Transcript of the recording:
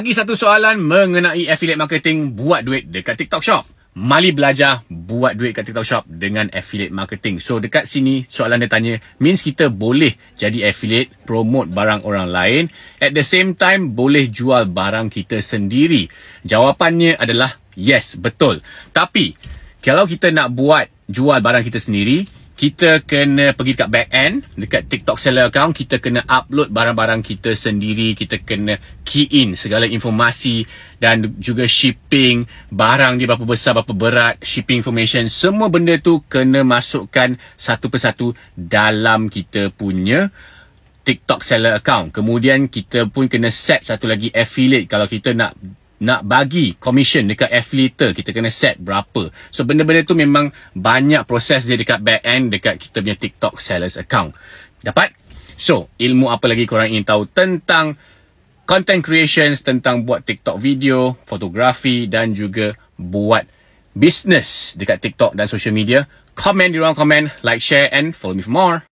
Lagi satu soalan mengenai affiliate marketing buat duit dekat TikTok Shop. Mali belajar buat duit kat TikTok Shop dengan affiliate marketing. So dekat sini soalan dia tanya, means kita boleh jadi affiliate, promote barang orang lain, at the same time boleh jual barang kita sendiri. Jawapannya adalah yes, betul. Tapi kalau kita nak buat jual barang kita sendiri, kita kena pergi dekat back end dekat TikTok seller account kita kena upload barang-barang kita sendiri kita kena key in segala informasi dan juga shipping barang dia berapa besar berapa berat shipping information semua benda tu kena masukkan satu persatu dalam kita punya TikTok seller account kemudian kita pun kena set satu lagi affiliate kalau kita nak nak bagi commission dekat affiliate kita kena set berapa so benda-benda tu memang banyak proses dia dekat back end dekat kita punya TikTok sellers account dapat so ilmu apa lagi korang ingin tahu tentang content creations tentang buat TikTok video fotografi dan juga buat business dekat TikTok dan social media comment di ruang komen like share and follow me for more